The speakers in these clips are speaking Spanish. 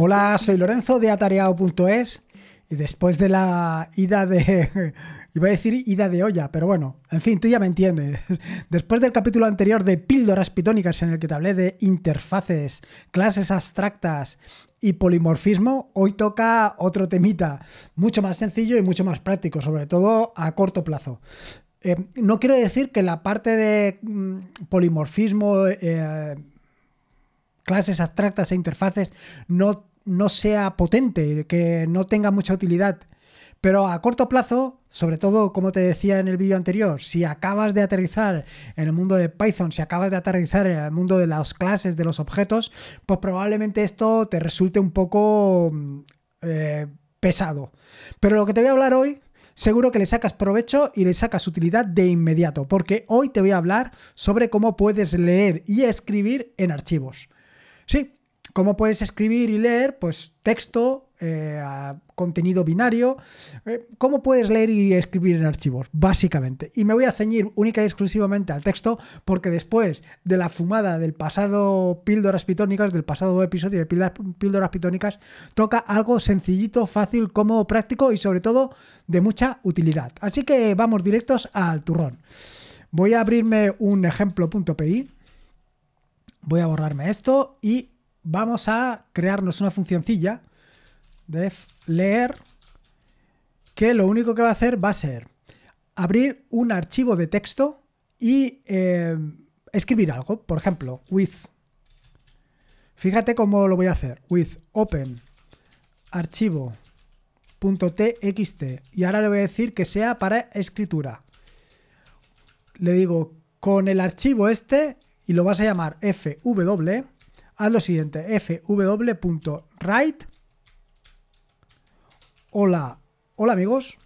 Hola, soy Lorenzo de atareado.es y después de la ida de... Iba a decir ida de olla, pero bueno, en fin, tú ya me entiendes. Después del capítulo anterior de Píldoras Pitónicas en el que te hablé de interfaces, clases abstractas y polimorfismo, hoy toca otro temita, mucho más sencillo y mucho más práctico, sobre todo a corto plazo. Eh, no quiero decir que la parte de mm, polimorfismo... Eh, clases abstractas e interfaces no, no sea potente, que no tenga mucha utilidad. Pero a corto plazo, sobre todo como te decía en el vídeo anterior, si acabas de aterrizar en el mundo de Python, si acabas de aterrizar en el mundo de las clases, de los objetos, pues probablemente esto te resulte un poco mm, eh, pesado. Pero lo que te voy a hablar hoy, seguro que le sacas provecho y le sacas utilidad de inmediato, porque hoy te voy a hablar sobre cómo puedes leer y escribir en archivos. Sí, ¿cómo puedes escribir y leer? Pues texto, eh, contenido binario. Eh, ¿Cómo puedes leer y escribir en archivos? Básicamente. Y me voy a ceñir única y exclusivamente al texto, porque después de la fumada del pasado Píldoras Pitónicas, del pasado episodio de Píldoras Pitónicas, toca algo sencillito, fácil, cómodo, práctico y sobre todo de mucha utilidad. Así que vamos directos al turrón. Voy a abrirme un ejemplo.pi Voy a borrarme esto y vamos a crearnos una funcioncilla de leer que lo único que va a hacer va a ser abrir un archivo de texto y eh, escribir algo. Por ejemplo, with. Fíjate cómo lo voy a hacer. With open archivo.txt y ahora le voy a decir que sea para escritura. Le digo, con el archivo este y lo vas a llamar fw, haz lo siguiente, fw.write, hola, hola amigos,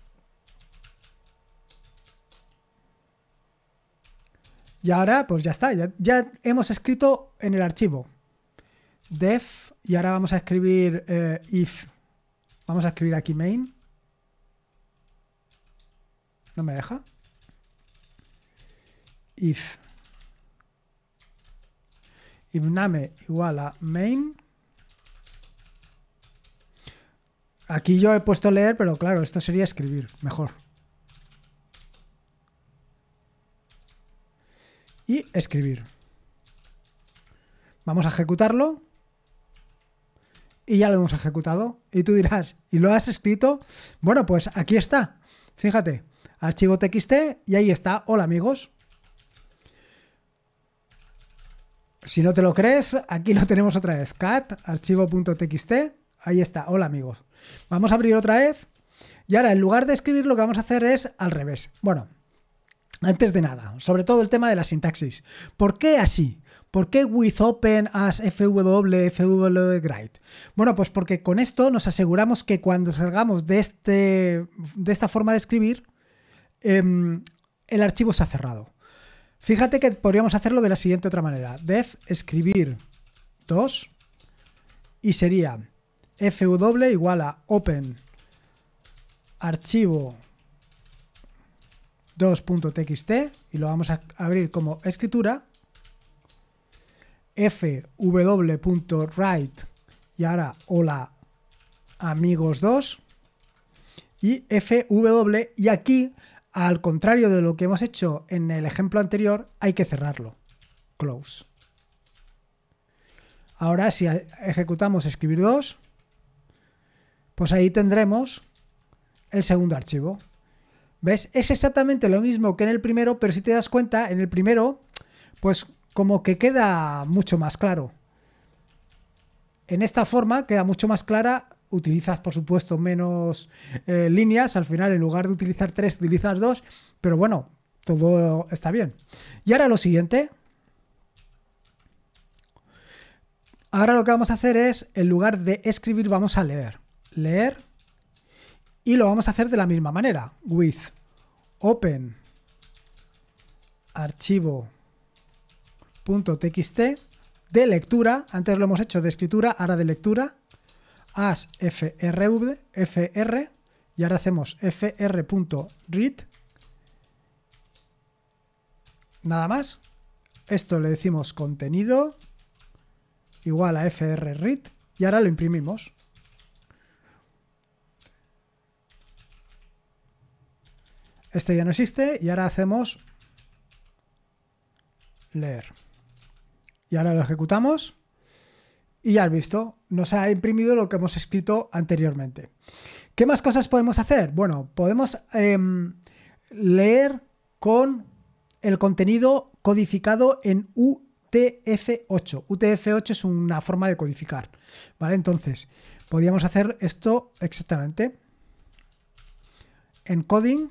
y ahora pues ya está, ya, hemos escrito en el archivo, def, y ahora vamos a escribir eh, if, vamos a escribir aquí main, no me deja, if, Ibname igual a main. Aquí yo he puesto leer, pero claro, esto sería escribir, mejor. Y escribir. Vamos a ejecutarlo. Y ya lo hemos ejecutado. Y tú dirás, ¿y lo has escrito? Bueno, pues aquí está. Fíjate, archivo txt y ahí está. Hola amigos. Si no te lo crees, aquí lo tenemos otra vez. Cat, archivo.txt. Ahí está. Hola amigos. Vamos a abrir otra vez. Y ahora, en lugar de escribir, lo que vamos a hacer es al revés. Bueno, antes de nada, sobre todo el tema de la sintaxis. ¿Por qué así? ¿Por qué with open as fw, Bueno, pues porque con esto nos aseguramos que cuando salgamos de, este, de esta forma de escribir, em, el archivo se ha cerrado. Fíjate que podríamos hacerlo de la siguiente otra manera. Def escribir 2 y sería fw igual a open archivo 2.txt y lo vamos a abrir como escritura fw.write y ahora hola amigos 2 y fw y aquí al contrario de lo que hemos hecho en el ejemplo anterior, hay que cerrarlo. Close. Ahora si ejecutamos escribir 2, pues ahí tendremos el segundo archivo. ¿Ves? Es exactamente lo mismo que en el primero, pero si te das cuenta, en el primero, pues como que queda mucho más claro. En esta forma queda mucho más clara utilizas por supuesto menos eh, líneas, al final en lugar de utilizar tres utilizas dos, pero bueno, todo está bien. Y ahora lo siguiente. Ahora lo que vamos a hacer es, en lugar de escribir, vamos a leer. Leer. Y lo vamos a hacer de la misma manera. With open archivo .txt de lectura. Antes lo hemos hecho de escritura, ahora de lectura as frv, fr, y ahora hacemos fr.read, nada más. Esto le decimos contenido igual a fr read y ahora lo imprimimos. Este ya no existe y ahora hacemos leer. Y ahora lo ejecutamos y ya has visto, nos ha imprimido lo que hemos escrito anteriormente. ¿Qué más cosas podemos hacer? Bueno, podemos em, leer con el contenido codificado en UTF-8. UTF-8 es una forma de codificar, ¿vale? Entonces, podríamos hacer esto exactamente. Encoding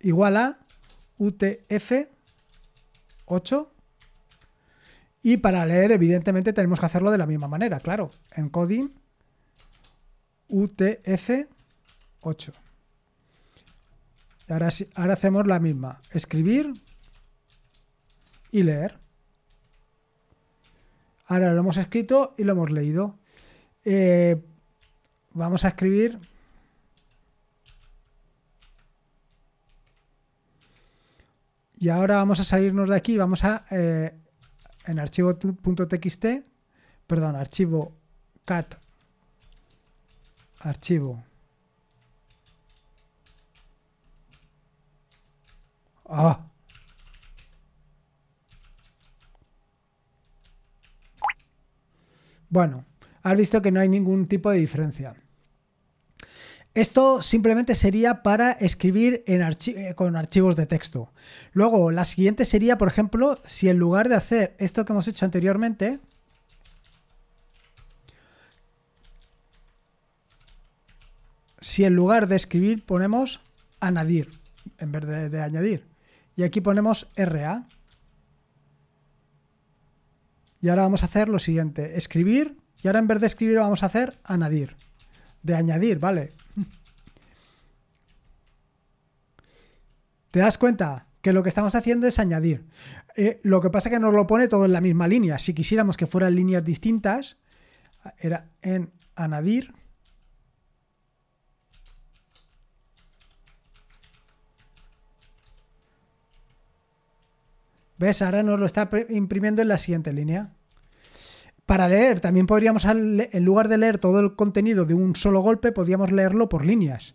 igual a UTF-8 y para leer, evidentemente, tenemos que hacerlo de la misma manera, claro. Encoding UTF-8. Ahora, hacemos la misma. Escribir y leer. Ahora lo hemos escrito y lo hemos leído. Eh, vamos a escribir... Y ahora vamos a salirnos de aquí, vamos a eh, en archivo.txt, perdón, archivo cat, archivo. Ah. Bueno, has visto que no hay ningún tipo de diferencia. Esto simplemente sería para escribir en eh, con archivos de texto. Luego, la siguiente sería, por ejemplo, si en lugar de hacer esto que hemos hecho anteriormente, si en lugar de escribir ponemos añadir en vez de añadir. Y aquí ponemos RA. Y ahora vamos a hacer lo siguiente, escribir, y ahora en vez de escribir vamos a hacer añadir de añadir, ¿vale? ¿Te das cuenta? Que lo que estamos haciendo es añadir. Eh, lo que pasa es que nos lo pone todo en la misma línea. Si quisiéramos que fueran líneas distintas, era en añadir. ¿Ves? Ahora nos lo está imprimiendo en la siguiente línea para leer, también podríamos, en lugar de leer todo el contenido de un solo golpe, podríamos leerlo por líneas,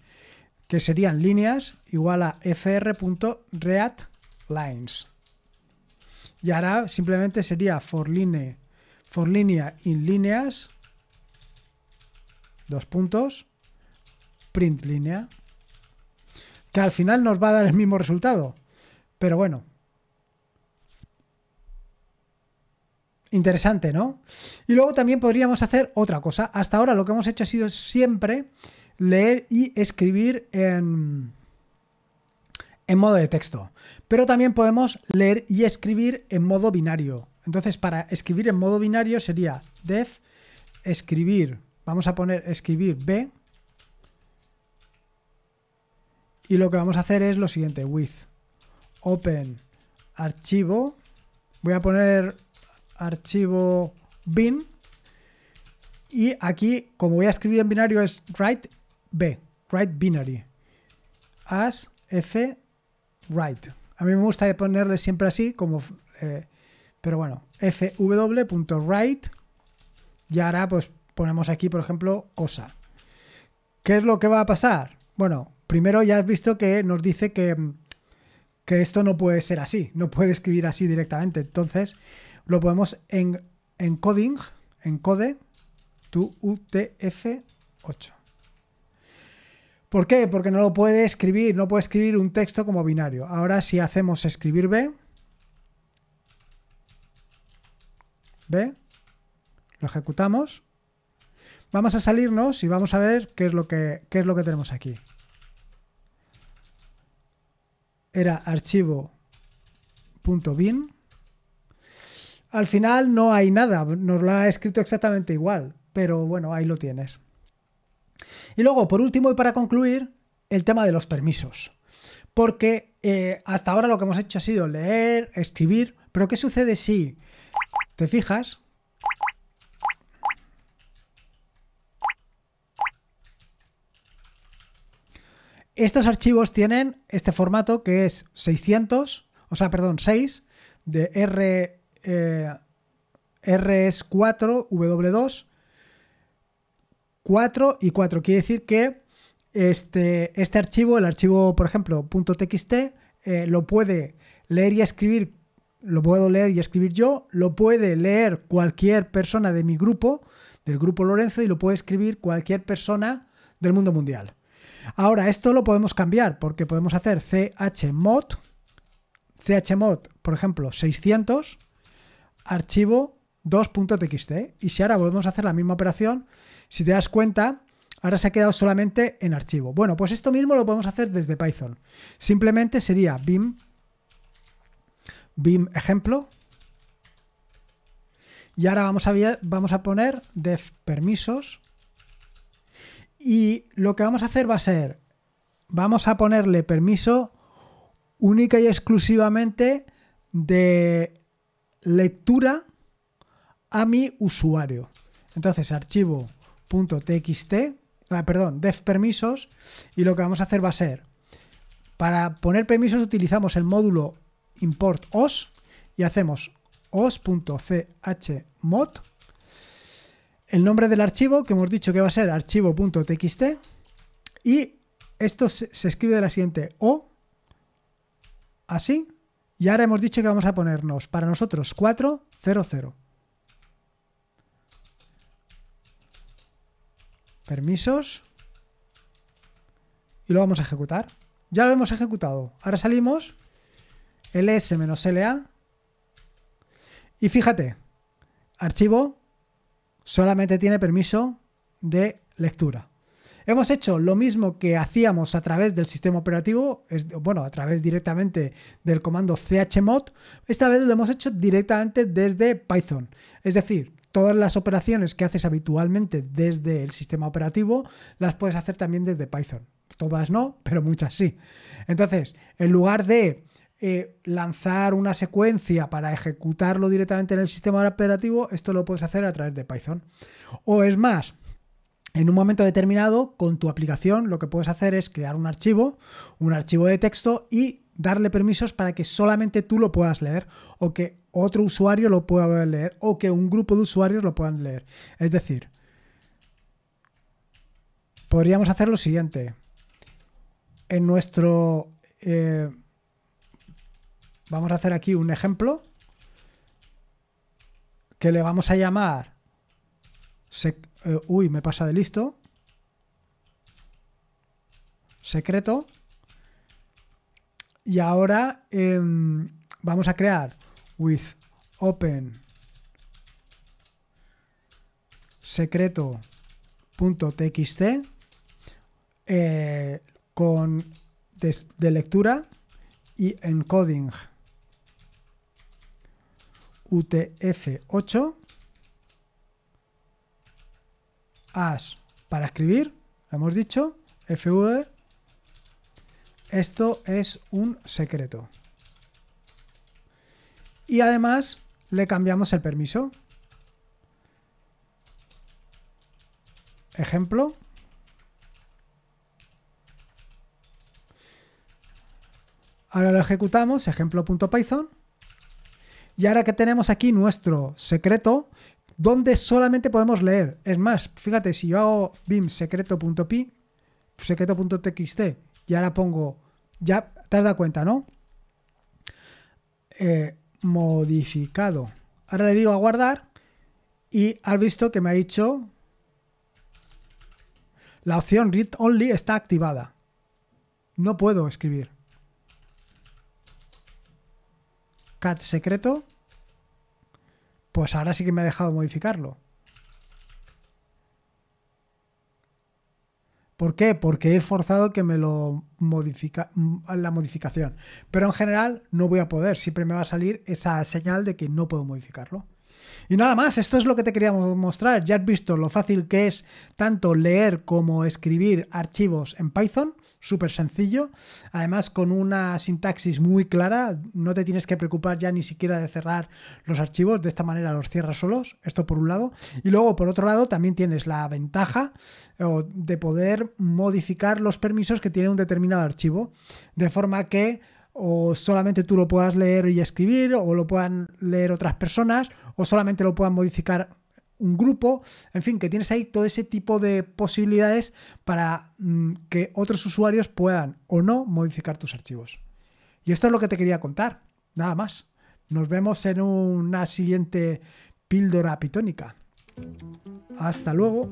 que serían líneas igual a fr.readlines Y ahora simplemente sería for, line, for línea in líneas, dos puntos, print línea, que al final nos va a dar el mismo resultado. Pero bueno, Interesante, ¿no? Y luego también podríamos hacer otra cosa. Hasta ahora lo que hemos hecho ha sido siempre leer y escribir en, en modo de texto. Pero también podemos leer y escribir en modo binario. Entonces, para escribir en modo binario sería def escribir. Vamos a poner escribir B. Y lo que vamos a hacer es lo siguiente, with open archivo. Voy a poner archivo bin. Y aquí, como voy a escribir en binario, es write b, write binary, as f write. A mí me gusta ponerle siempre así, como, eh, pero bueno, fw.write. Y ahora pues ponemos aquí, por ejemplo, cosa. ¿Qué es lo que va a pasar? Bueno, primero ya has visto que nos dice que, mm, que esto no puede ser así, no puede escribir así directamente. Entonces, lo podemos en encoding, encode to UTF8. ¿Por qué? Porque no lo puede escribir, no puede escribir un texto como binario. Ahora si hacemos escribir B, B, lo ejecutamos, vamos a salirnos y vamos a ver qué es lo que, qué es lo que tenemos aquí. Era archivo.bin al final no hay nada, nos lo ha escrito exactamente igual, pero bueno, ahí lo tienes. Y luego, por último y para concluir, el tema de los permisos. Porque eh, hasta ahora lo que hemos hecho ha sido leer, escribir, pero ¿qué sucede si te fijas? Estos archivos tienen este formato que es 600, o sea, perdón, 6 de R RS4, W2, 4 y 4. Quiere decir que este, este archivo, el archivo, por ejemplo, .txt, eh, lo puede leer y escribir, lo puedo leer y escribir yo, lo puede leer cualquier persona de mi grupo, del grupo Lorenzo, y lo puede escribir cualquier persona del mundo mundial. Ahora, esto lo podemos cambiar porque podemos hacer chmod, chmod, por ejemplo, 600, archivo 2.txt. ¿eh? Y si ahora volvemos a hacer la misma operación, si te das cuenta, ahora se ha quedado solamente en archivo. Bueno, pues esto mismo lo podemos hacer desde Python. Simplemente sería bim, bim ejemplo. Y ahora vamos a, vamos a poner def permisos. Y lo que vamos a hacer va a ser, vamos a ponerle permiso única y exclusivamente de lectura a mi usuario. Entonces, archivo.txt ah, perdón, def permisos, y lo que vamos a hacer va a ser, para poner permisos utilizamos el módulo import os y hacemos os.chmod, el nombre del archivo, que hemos dicho que va a ser archivo.txt, y esto se escribe de la siguiente o, así, y ahora hemos dicho que vamos a ponernos para nosotros 400 Permisos. Y lo vamos a ejecutar. Ya lo hemos ejecutado. Ahora salimos. ls-la. Y fíjate, archivo solamente tiene permiso de lectura. Hemos hecho lo mismo que hacíamos a través del sistema operativo, es, bueno, a través directamente del comando chmod, esta vez lo hemos hecho directamente desde Python. Es decir, todas las operaciones que haces habitualmente desde el sistema operativo las puedes hacer también desde Python. Todas no, pero muchas sí. Entonces, en lugar de eh, lanzar una secuencia para ejecutarlo directamente en el sistema operativo, esto lo puedes hacer a través de Python. O es más, en un momento determinado, con tu aplicación, lo que puedes hacer es crear un archivo, un archivo de texto y darle permisos para que solamente tú lo puedas leer o que otro usuario lo pueda leer o que un grupo de usuarios lo puedan leer. Es decir, podríamos hacer lo siguiente. En nuestro... Eh, vamos a hacer aquí un ejemplo que le vamos a llamar eh, uy, me pasa de listo. Secreto. Y ahora em, vamos a crear with open secreto.txt eh, con de, de lectura y encoding utf8 para escribir, hemos dicho, fv. Esto es un secreto. Y además le cambiamos el permiso. Ejemplo. Ahora lo ejecutamos, ejemplo.python. Y ahora que tenemos aquí nuestro secreto, donde solamente podemos leer. Es más, fíjate, si yo hago bim secreto.txt, y ahora pongo, ya te has dado cuenta, ¿no? Eh, modificado. Ahora le digo a guardar y has visto que me ha dicho la opción read only está activada. No puedo escribir. cat secreto pues ahora sí que me ha dejado modificarlo. ¿Por qué? Porque he forzado que me lo modifica mm, la modificación. Pero en general no voy a poder. Siempre me va a salir esa señal de que no puedo modificarlo. Y nada más, esto es lo que te queríamos mostrar. Ya has visto lo fácil que es tanto leer como escribir archivos en Python súper sencillo, además con una sintaxis muy clara, no te tienes que preocupar ya ni siquiera de cerrar los archivos, de esta manera los cierras solos, esto por un lado, y luego por otro lado también tienes la ventaja eh, de poder modificar los permisos que tiene un determinado archivo, de forma que o solamente tú lo puedas leer y escribir, o lo puedan leer otras personas, o solamente lo puedan modificar un grupo, en fin, que tienes ahí todo ese tipo de posibilidades para mm, que otros usuarios puedan o no modificar tus archivos. Y esto es lo que te quería contar, nada más. Nos vemos en una siguiente píldora pitónica. Hasta luego.